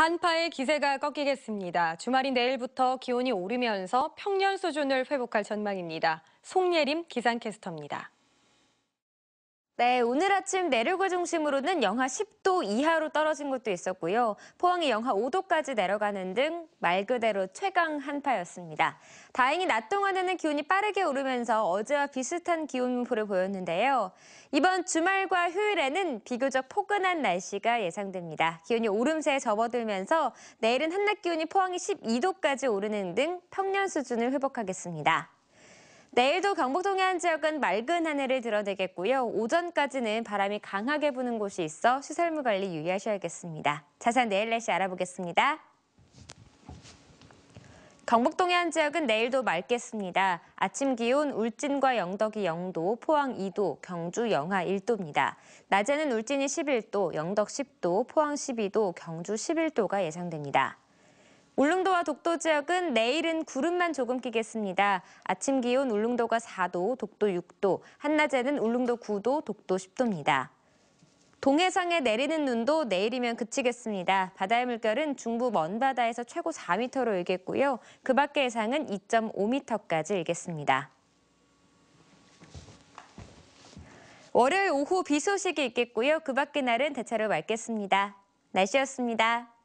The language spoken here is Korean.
한파의 기세가 꺾이겠습니다. 주말인 내일부터 기온이 오르면서 평년 수준을 회복할 전망입니다. 송예림 기상캐스터입니다. 네, 오늘 아침 내륙을 중심으로는 영하 10도 이하로 떨어진 곳도 있었고요. 포항이 영하 5도까지 내려가는 등 말 그대로 최강 한파였습니다. 다행히 낮 동안에는 기온이 빠르게 오르면서 어제와 비슷한 기온표를 보였는데요. 이번 주말과 휴일에는 비교적 포근한 날씨가 예상됩니다. 기온이 오름세에 접어들면서 내일은 한낮 기온이 포항이 12도까지 오르는 등 평년 수준을 회복하겠습니다. 내일도 경북 동해안 지역은 맑은 하늘을 드러내겠고요. 오전까지는 바람이 강하게 부는 곳이 있어 시설물 관리 유의하셔야겠습니다. 자세한 내일 날씨 알아보겠습니다. 경북 동해안 지역은 내일도 맑겠습니다. 아침 기온 울진과 영덕이 0도, 포항 2도, 경주 영하 1도입니다. 낮에는 울진이 11도, 영덕 10도, 포항 12도, 경주 11도가 예상됩니다. 울릉도와 독도 지역은 내일은 구름만 조금 끼겠습니다. 아침 기온 울릉도가 4도, 독도 6도, 한낮에는 울릉도 9도, 독도 10도입니다. 동해상에 내리는 눈도 내일이면 그치겠습니다. 바다의 물결은 중부 먼바다에서 최고 4m로 일겠고요. 그 밖의 해상은 2.5m까지 일겠습니다. 월요일 오후 비 소식이 있겠고요. 그 밖의 날은 대체로 맑겠습니다. 날씨였습니다.